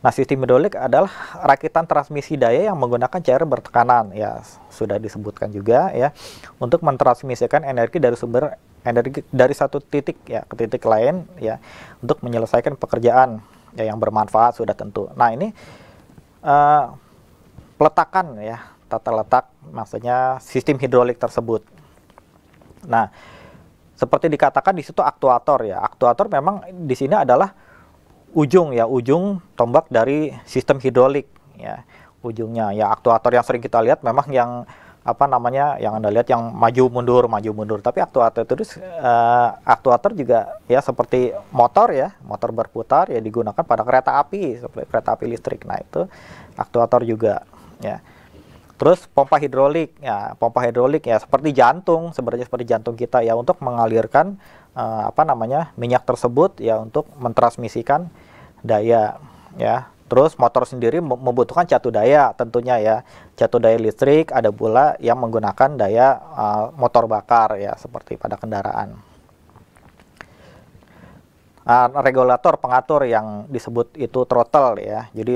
Nah, sistem hidrolik adalah rakitan transmisi daya yang menggunakan cairan bertekanan ya, sudah disebutkan juga ya, untuk mentransmisikan energi dari sumber energi dari satu titik ya ke titik lain ya untuk menyelesaikan pekerjaan ya yang bermanfaat sudah tentu. Nah, ini uh, peletakan ya, tata letak maksudnya sistem hidrolik tersebut. Nah, seperti dikatakan di situ aktuator ya. Aktuator memang di sini adalah ujung ya ujung tombak dari sistem hidrolik ya ujungnya ya aktuator yang sering kita lihat memang yang apa namanya yang anda lihat yang maju mundur maju mundur tapi aktuator terus uh, aktuator juga ya seperti motor ya motor berputar ya digunakan pada kereta api seperti kereta api listrik nah itu aktuator juga ya Terus pompa hidrolik, ya pompa hidrolik ya seperti jantung, sebenarnya seperti jantung kita ya untuk mengalirkan uh, apa namanya minyak tersebut ya untuk mentransmisikan daya ya. Terus motor sendiri membutuhkan catu daya tentunya ya catu daya listrik ada pula yang menggunakan daya uh, motor bakar ya seperti pada kendaraan. Uh, regulator pengatur yang disebut itu throttle ya. Jadi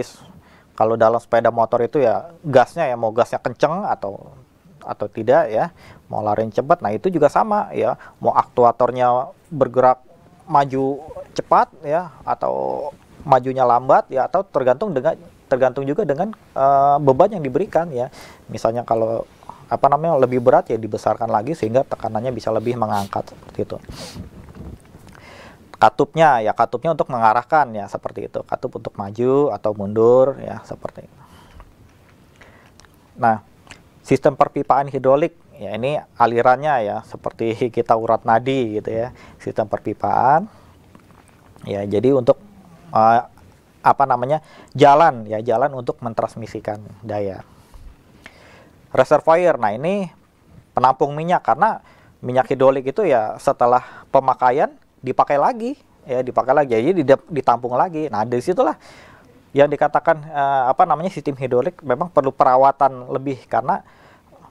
kalau dalam sepeda motor itu ya gasnya ya mau gasnya kenceng atau atau tidak ya mau lari cepat nah itu juga sama ya mau aktuatornya bergerak maju cepat ya atau majunya lambat ya atau tergantung dengan tergantung juga dengan uh, beban yang diberikan ya misalnya kalau apa namanya lebih berat ya dibesarkan lagi sehingga tekanannya bisa lebih mengangkat seperti itu katupnya ya katupnya untuk mengarahkan ya seperti itu katup untuk maju atau mundur ya seperti itu nah sistem perpipaan hidrolik ya ini alirannya ya seperti *laughs* kita urat nadi gitu ya sistem perpipaan ya jadi untuk uh, apa namanya jalan ya jalan untuk mentransmisikan daya reservoir nah ini penampung minyak karena minyak hidrolik itu ya setelah pemakaian dipakai lagi ya dipakai lagi jadi ditampung lagi nah dari situlah yang dikatakan eh, apa namanya sistem hidrolik memang perlu perawatan lebih karena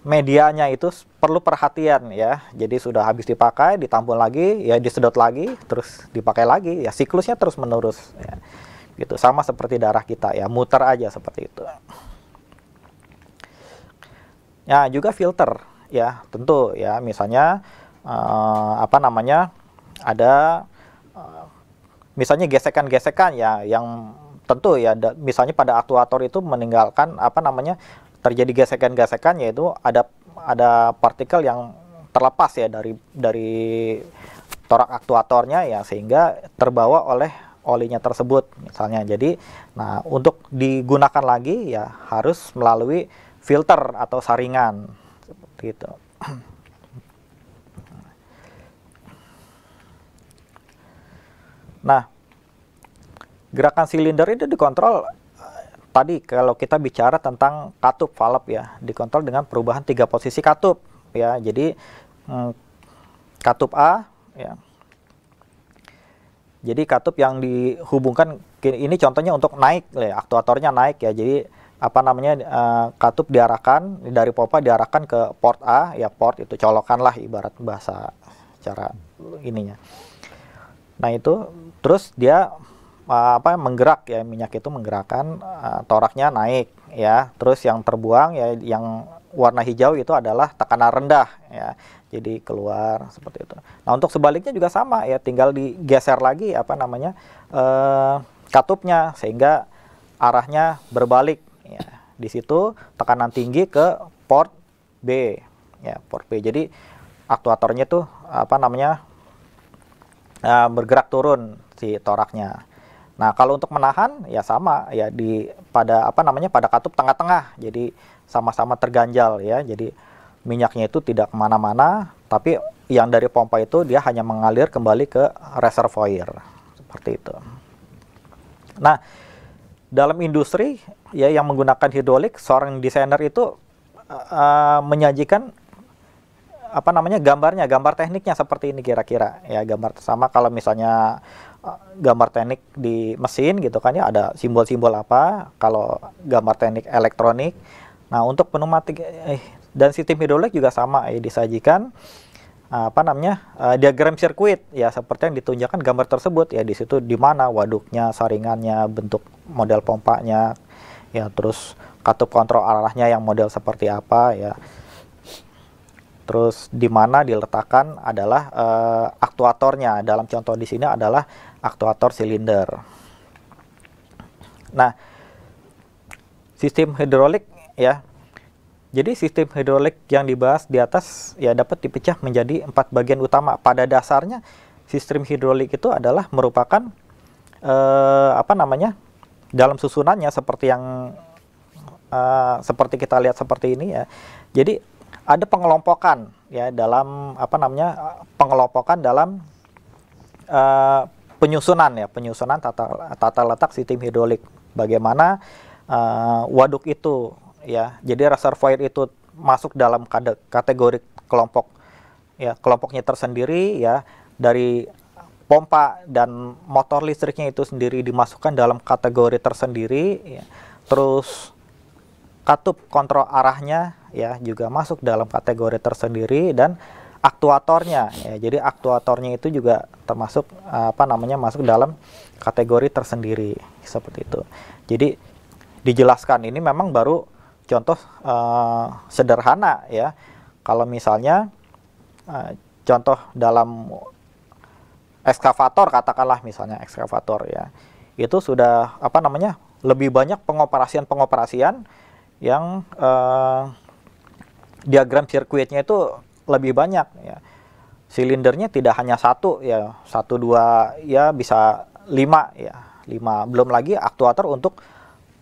medianya itu perlu perhatian ya jadi sudah habis dipakai ditampung lagi ya disedot lagi terus dipakai lagi ya siklusnya terus menerus ya. gitu sama seperti darah kita ya muter aja seperti itu ya juga filter ya tentu ya misalnya eh, apa namanya ada eh, misalnya gesekan-gesekan ya yang tentu ya da, misalnya pada aktuator itu meninggalkan apa namanya terjadi gesekan-gesekan yaitu ada ada partikel yang terlepas ya dari dari torak aktuatornya ya sehingga terbawa oleh olinya tersebut misalnya. Jadi nah untuk digunakan lagi ya harus melalui filter atau saringan gitu. *clears throat* Nah, gerakan silinder itu dikontrol eh, tadi kalau kita bicara tentang katup valve ya, dikontrol dengan perubahan tiga posisi katup ya. Jadi hmm, katup A ya. Jadi katup yang dihubungkan ini contohnya untuk naik ya, aktuatornya naik ya. Jadi apa namanya uh, katup diarahkan dari pompa diarahkan ke port A ya port itu colokan lah ibarat bahasa cara ininya. Nah itu terus dia ah, apa menggerak ya minyak itu menggerakkan uh, toraknya naik ya terus yang terbuang ya yang warna hijau itu adalah tekanan rendah ya jadi keluar seperti itu nah untuk sebaliknya juga sama ya tinggal digeser lagi apa namanya uh, katupnya sehingga arahnya berbalik ya di situ tekanan tinggi ke port B ya port B jadi aktuatornya tuh apa namanya uh, bergerak turun si toraknya. Nah, kalau untuk menahan ya sama ya di pada apa namanya pada katup tengah-tengah. Jadi sama-sama terganjal ya. Jadi minyaknya itu tidak kemana-mana, tapi yang dari pompa itu dia hanya mengalir kembali ke reservoir seperti itu. Nah, dalam industri ya yang menggunakan hidrolik, seorang desainer itu uh, menyajikan apa namanya gambarnya, gambar tekniknya seperti ini kira-kira ya gambar sama kalau misalnya gambar teknik di mesin gitu kan ya ada simbol-simbol apa kalau gambar teknik elektronik nah untuk pneumatik eh, dan sistem hidrolik juga sama ya disajikan apa namanya uh, diagram sirkuit ya seperti yang ditunjukkan gambar tersebut ya di situ di mana waduknya saringannya bentuk model pompanya ya terus katup kontrol arahnya yang model seperti apa ya terus di mana diletakkan adalah uh, aktuatornya dalam contoh di sini adalah aktuator silinder. Nah, sistem hidrolik ya. Jadi sistem hidrolik yang dibahas di atas ya dapat dipecah menjadi empat bagian utama. Pada dasarnya sistem hidrolik itu adalah merupakan eh, apa namanya dalam susunannya seperti yang eh, seperti kita lihat seperti ini ya. Jadi ada pengelompokan ya dalam apa namanya pengelompokan dalam eh, penyusunan ya penyusunan tata tata letak sistem hidrolik bagaimana uh, waduk itu ya jadi reservoir itu masuk dalam kade kategori kelompok ya kelompoknya tersendiri ya dari pompa dan motor listriknya itu sendiri dimasukkan dalam kategori tersendiri ya. terus katup kontrol arahnya ya juga masuk dalam kategori tersendiri dan aktuatornya ya jadi aktuatornya itu juga termasuk apa namanya masuk dalam kategori tersendiri seperti itu jadi dijelaskan ini memang baru contoh uh, sederhana ya kalau misalnya uh, contoh dalam ekskavator katakanlah misalnya ekskavator ya itu sudah apa namanya lebih banyak pengoperasian-pengoperasian yang uh, diagram sirkuitnya itu lebih banyak ya silindernya tidak hanya satu ya satu dua ya bisa lima ya lima belum lagi aktuator untuk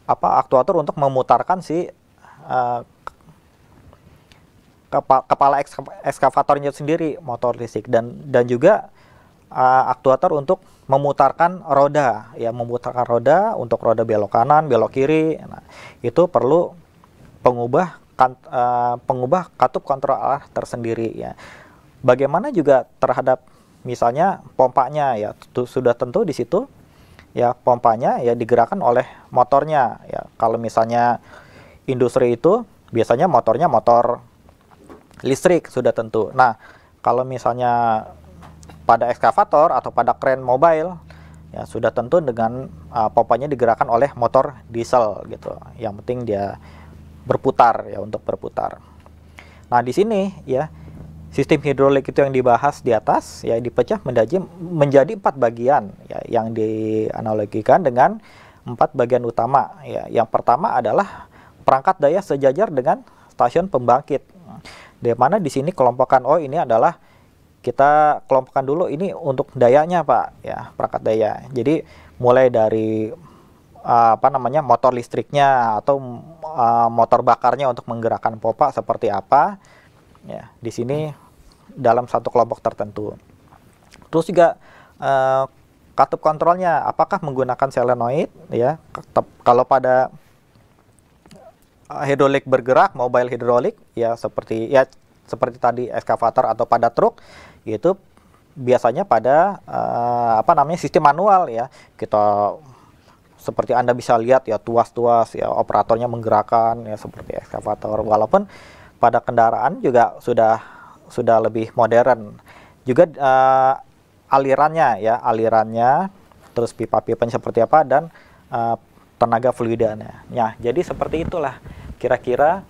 apa aktuator untuk memutarkan si uh, kepa kepala ekskavatornya sendiri motor listrik dan dan juga uh, aktuator untuk memutarkan roda ya memutarkan roda untuk roda belok kanan belok kiri nah, itu perlu pengubah kan, uh, pengubah katup kontrol arah tersendiri ya. Bagaimana juga terhadap misalnya pompanya ya sudah tentu di situ ya pompanya ya digerakkan oleh motornya ya. Kalau misalnya industri itu biasanya motornya motor listrik sudah tentu. Nah, kalau misalnya pada ekskavator atau pada kren mobile ya sudah tentu dengan uh, pompanya digerakkan oleh motor diesel gitu. Yang penting dia berputar ya untuk berputar. Nah, di sini ya sistem hidrolik itu yang dibahas di atas ya dipecah menjadi menjadi empat bagian ya yang dianalogikan dengan empat bagian utama ya. Yang pertama adalah perangkat daya sejajar dengan stasiun pembangkit. Di mana di sini kelompokan O oh, ini adalah kita kelompokkan dulu ini untuk dayanya Pak ya, perangkat daya. Jadi mulai dari Eh, apa namanya motor listriknya atau uh, motor bakarnya untuk menggerakkan pompa seperti apa ya di sini dalam satu kelompok tertentu terus juga uh, eh, katup kontrolnya apakah menggunakan selenoid ya Ketep, kalau pada hidrolik bergerak mobile hidrolik ya seperti ya seperti tadi eskavator atau pada truk itu biasanya pada uh, apa namanya sistem manual ya kita seperti Anda bisa lihat ya tuas-tuas ya operatornya menggerakkan ya seperti ekskavator walaupun pada kendaraan juga sudah sudah lebih modern. Juga uh, alirannya ya, alirannya terus pipa-pipanya seperti apa dan uh, tenaga fluidanya. Ya, nah, jadi seperti itulah kira-kira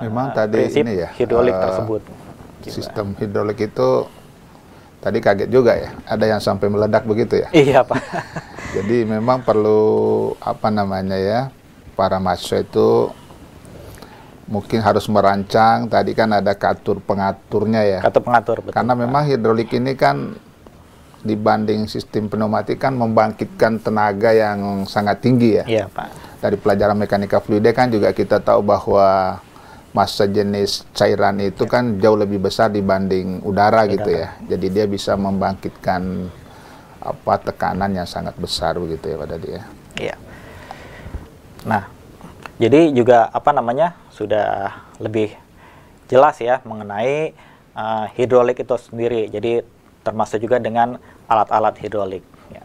uh, tadi prinsip ini ya hidrolik uh, tersebut. Sistem hidrolik itu Tadi kaget juga ya, ada yang sampai meledak begitu ya? Iya Pak. *laughs* Jadi memang perlu apa namanya ya, para mahasiswa itu mungkin harus merancang, tadi kan ada katur pengaturnya ya. Katur pengatur, betul. Karena Pak. memang hidrolik ini kan dibanding sistem pneumatik kan membangkitkan tenaga yang sangat tinggi ya. Iya Pak. Dari pelajaran mekanika fluida kan juga kita tahu bahwa massa jenis cairan itu ya. kan jauh lebih besar dibanding udara, udara gitu ya. Jadi dia bisa membangkitkan apa tekanan yang sangat besar begitu ya pada dia. Iya. Nah, jadi juga apa namanya sudah lebih jelas ya mengenai uh, hidrolik itu sendiri. Jadi termasuk juga dengan alat-alat hidrolik. Ya.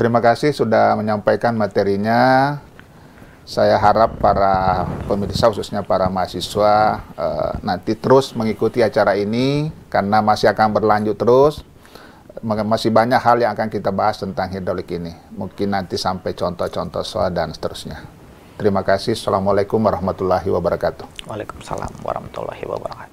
Terima kasih sudah menyampaikan materinya saya harap para pemirsa khususnya para mahasiswa e, nanti terus mengikuti acara ini karena masih akan berlanjut terus masih banyak hal yang akan kita bahas tentang hidrolik ini mungkin nanti sampai contoh-contoh soal dan seterusnya terima kasih assalamualaikum warahmatullahi wabarakatuh waalaikumsalam warahmatullahi wabarakatuh